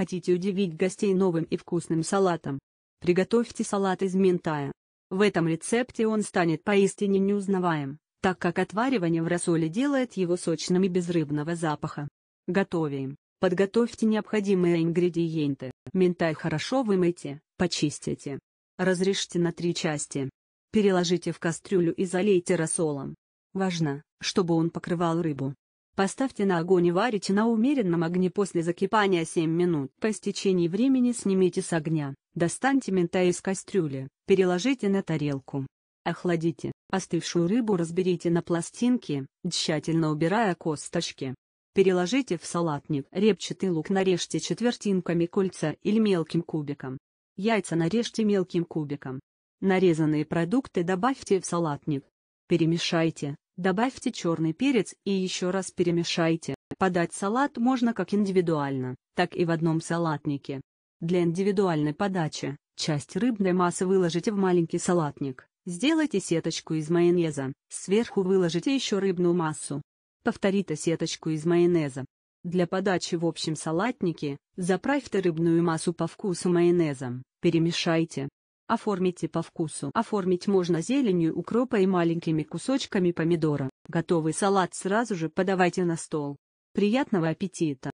Хотите удивить гостей новым и вкусным салатом? Приготовьте салат из ментая. В этом рецепте он станет поистине неузнаваем, так как отваривание в рассоле делает его сочным и без рыбного запаха. Готовим. Подготовьте необходимые ингредиенты. Ментай хорошо вымойте, почистите. Разрежьте на три части. Переложите в кастрюлю и залейте рассолом. Важно, чтобы он покрывал рыбу. Поставьте на огонь и варите на умеренном огне после закипания 7 минут. По истечении времени снимите с огня, достаньте мента из кастрюли, переложите на тарелку. Охладите, остывшую рыбу разберите на пластинки, тщательно убирая косточки. Переложите в салатник. Репчатый лук нарежьте четвертинками кольца или мелким кубиком. Яйца нарежьте мелким кубиком. Нарезанные продукты добавьте в салатник. Перемешайте, Добавьте черный перец и еще раз перемешайте. Подать салат можно как индивидуально, так и в одном салатнике. Для индивидуальной подачи часть рыбной массы выложите в маленький салатник. Сделайте сеточку из майонеза, сверху выложите еще рыбную массу. Повторите сеточку из майонеза. Для подачи в общем салатнике заправьте рыбную массу по вкусу майонезом, перемешайте. Оформите по вкусу. Оформить можно зеленью укропа и маленькими кусочками помидора. Готовый салат сразу же подавайте на стол. Приятного аппетита!